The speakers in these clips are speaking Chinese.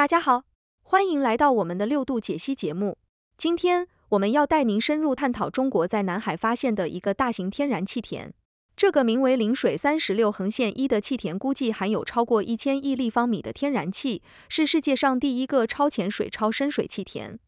大家好，欢迎来到我们的六度解析节目。今天我们要带您深入探讨中国在南海发现的一个大型天然气田。这个名为陵水三十六横线一的气田，估计含有超过一千亿立方米的天然气，是世界上第一个超浅水、超深水气田。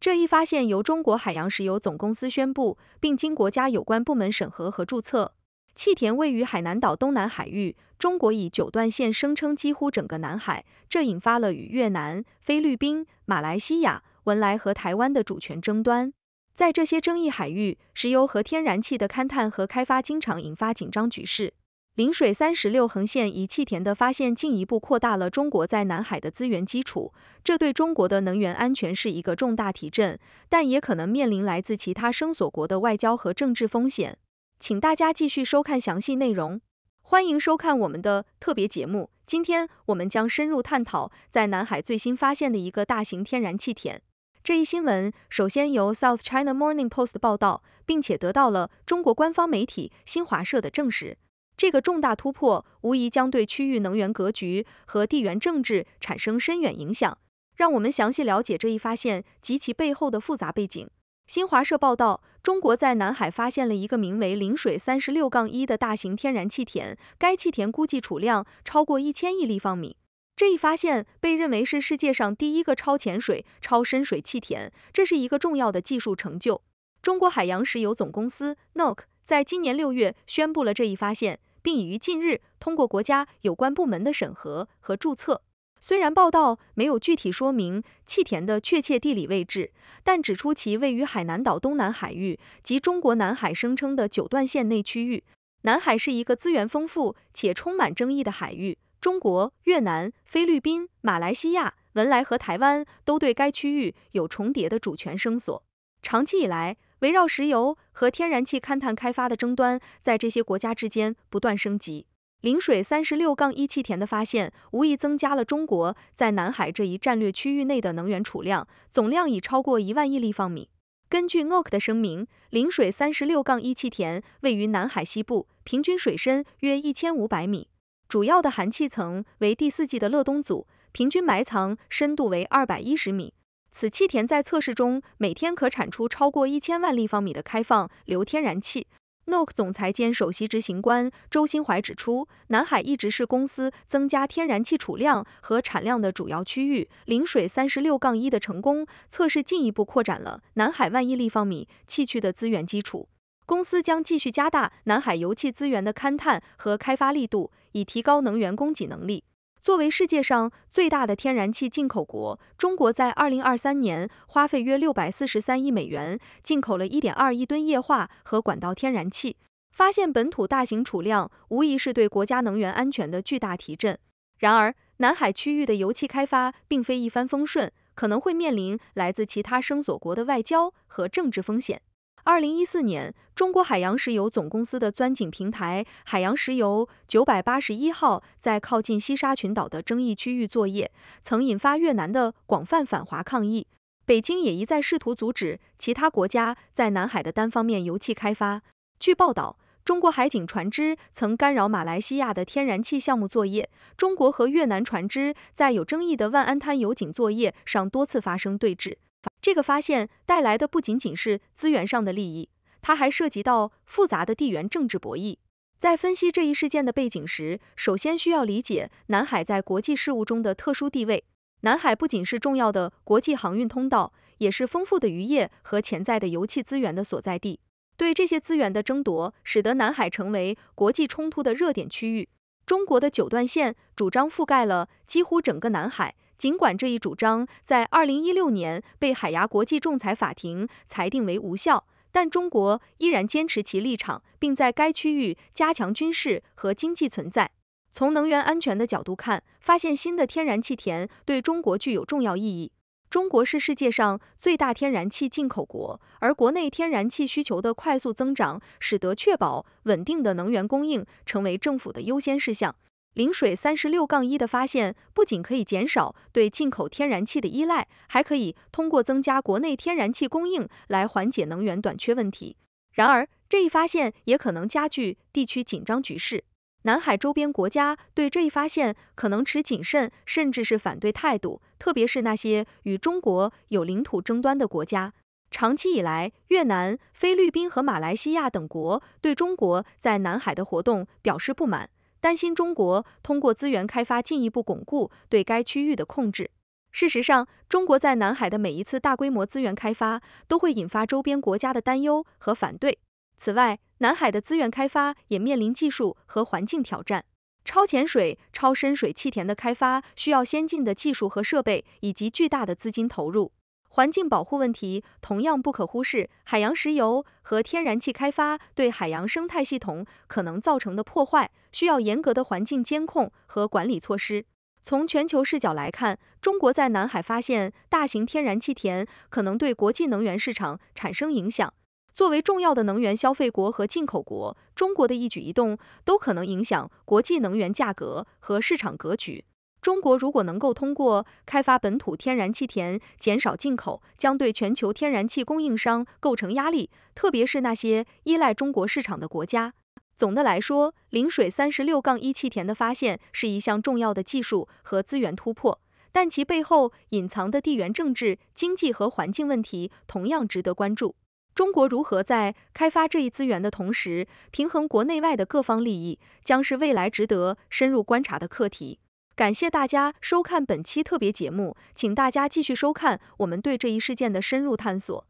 这一发现由中国海洋石油总公司宣布，并经国家有关部门审核和注册。气田位于海南岛东南海域，中国以九段线声称几乎整个南海，这引发了与越南、菲律宾、马来西亚、文莱和台湾的主权争端。在这些争议海域，石油和天然气的勘探和开发经常引发紧张局势。陵水三十六横线一气田的发现进一步扩大了中国在南海的资源基础，这对中国的能源安全是一个重大提振，但也可能面临来自其他生索国的外交和政治风险。请大家继续收看详细内容，欢迎收看我们的特别节目。今天我们将深入探讨在南海最新发现的一个大型天然气田。这一新闻首先由 South China Morning Post 报道，并且得到了中国官方媒体新华社的证实。这个重大突破无疑将对区域能源格局和地缘政治产生深远影响。让我们详细了解这一发现及其背后的复杂背景。新华社报道，中国在南海发现了一个名为陵水三十六杠一的大型天然气田，该气田估计储量超过一千亿立方米。这一发现被认为是世界上第一个超浅水、超深水气田，这是一个重要的技术成就。中国海洋石油总公司 （NOC） 在今年六月宣布了这一发现，并已于近日通过国家有关部门的审核和注册。虽然报道没有具体说明气田的确切地理位置，但指出其位于海南岛东南海域及中国南海声称的九段线内区域。南海是一个资源丰富且充满争议的海域，中国、越南、菲律宾、马来西亚、文莱和台湾都对该区域有重叠的主权声索。长期以来，围绕石油和天然气勘探开发的争端在这些国家之间不断升级。陵水三十六杠一气田的发现，无疑增加了中国在南海这一战略区域内的能源储量，总量已超过一万亿立方米。根据 n o c k 的声明，陵水三十六杠一气田位于南海西部，平均水深约一千五百米，主要的含气层为第四季的乐东组，平均埋藏深度为二百一十米。此气田在测试中每天可产出超过一千万立方米的开放流天然气。NOC 总裁兼首席执行官周新怀指出，南海一直是公司增加天然气储量和产量的主要区域。陵水三十六杠一的成功测试进一步扩展了南海万亿立方米气区的资源基础。公司将继续加大南海油气资源的勘探和开发力度，以提高能源供给能力。作为世界上最大的天然气进口国，中国在2023年花费约643亿美元进口了1.2亿吨液化和管道天然气。发现本土大型储量，无疑是对国家能源安全的巨大提振。然而，南海区域的油气开发并非一帆风顺，可能会面临来自其他生索国的外交和政治风险。二零一四年，中国海洋石油总公司的钻井平台“海洋石油九百八十一号”在靠近西沙群岛的争议区域作业，曾引发越南的广泛反华抗议。北京也一再试图阻止其他国家在南海的单方面油气开发。据报道，中国海警船只曾干扰马来西亚的天然气项目作业，中国和越南船只在有争议的万安滩油井作业上多次发生对峙。这个发现带来的不仅仅是资源上的利益，它还涉及到复杂的地缘政治博弈。在分析这一事件的背景时，首先需要理解南海在国际事务中的特殊地位。南海不仅是重要的国际航运通道，也是丰富的渔业和潜在的油气资源的所在地。对这些资源的争夺，使得南海成为国际冲突的热点区域。中国的九段线主张覆盖了几乎整个南海。尽管这一主张在二零一六年被海牙国际仲裁法庭裁定为无效，但中国依然坚持其立场，并在该区域加强军事和经济存在。从能源安全的角度看，发现新的天然气田对中国具有重要意义。中国是世界上最大天然气进口国，而国内天然气需求的快速增长使得确保稳定的能源供应成为政府的优先事项。陵水三十六杠一的发现不仅可以减少对进口天然气的依赖，还可以通过增加国内天然气供应来缓解能源短缺问题。然而，这一发现也可能加剧地区紧张局势。南海周边国家对这一发现可能持谨慎甚至是反对态度，特别是那些与中国有领土争端的国家。长期以来，越南、菲律宾和马来西亚等国对中国在南海的活动表示不满。担心中国通过资源开发进一步巩固对该区域的控制。事实上，中国在南海的每一次大规模资源开发都会引发周边国家的担忧和反对。此外，南海的资源开发也面临技术和环境挑战。超浅水、超深水气田的开发需要先进的技术和设备以及巨大的资金投入。环境保护问题同样不可忽视，海洋石油和天然气开发对海洋生态系统可能造成的破坏。需要严格的环境监控和管理措施。从全球视角来看，中国在南海发现大型天然气田可能对国际能源市场产生影响。作为重要的能源消费国和进口国，中国的一举一动都可能影响国际能源价格和市场格局。中国如果能够通过开发本土天然气田减少进口，将对全球天然气供应商构成压力，特别是那些依赖中国市场的国家。总的来说，陵水三十六杠一气田的发现是一项重要的技术和资源突破，但其背后隐藏的地缘政治、经济和环境问题同样值得关注。中国如何在开发这一资源的同时，平衡国内外的各方利益，将是未来值得深入观察的课题。感谢大家收看本期特别节目，请大家继续收看我们对这一事件的深入探索。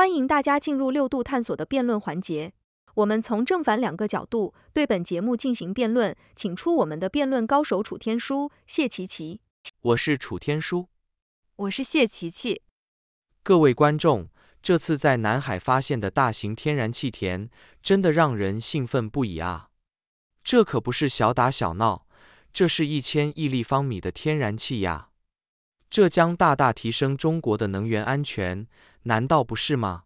欢迎大家进入六度探索的辩论环节，我们从正反两个角度对本节目进行辩论，请出我们的辩论高手楚天舒、谢琪琪。我是楚天舒。我是谢琪琪。各位观众，这次在南海发现的大型天然气田，真的让人兴奋不已啊！这可不是小打小闹，这是一千亿立方米的天然气呀！这将大大提升中国的能源安全，难道不是吗？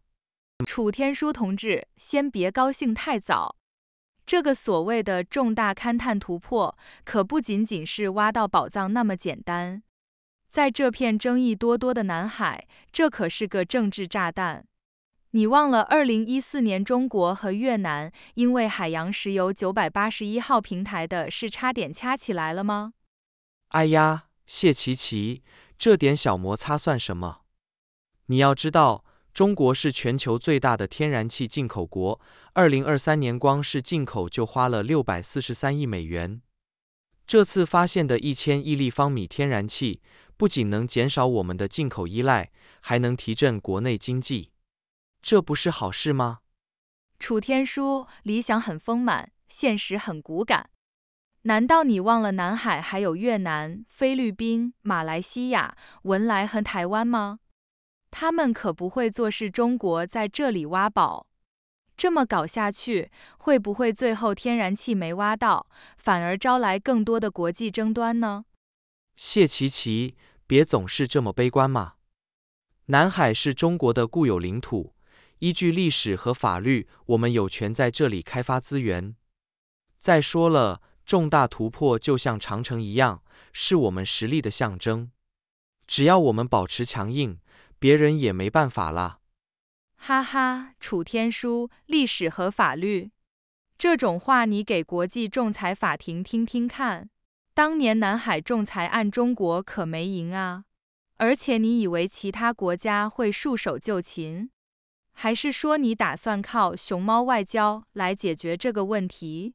楚天舒同志，先别高兴太早。这个所谓的重大勘探突破，可不仅仅是挖到宝藏那么简单。在这片争议多多的南海，这可是个政治炸弹。你忘了二零一四年中国和越南因为海洋石油九百八十一号平台的事差点掐起来了吗？哎呀，谢奇奇。这点小摩擦算什么？你要知道，中国是全球最大的天然气进口国，二零二三年光是进口就花了六百四十三亿美元。这次发现的一千亿立方米天然气，不仅能减少我们的进口依赖，还能提振国内经济，这不是好事吗？楚天舒，理想很丰满，现实很骨感。难道你忘了南海还有越南、菲律宾、马来西亚、文莱和台湾吗？他们可不会坐视中国在这里挖宝。这么搞下去，会不会最后天然气没挖到，反而招来更多的国际争端呢？谢奇奇，别总是这么悲观嘛。南海是中国的固有领土，依据历史和法律，我们有权在这里开发资源。再说了。重大突破就像长城一样，是我们实力的象征。只要我们保持强硬，别人也没办法啦。哈哈，楚天舒，历史和法律这种话你给国际仲裁法庭听听看。当年南海仲裁案中国可没赢啊。而且你以为其他国家会束手就擒？还是说你打算靠熊猫外交来解决这个问题？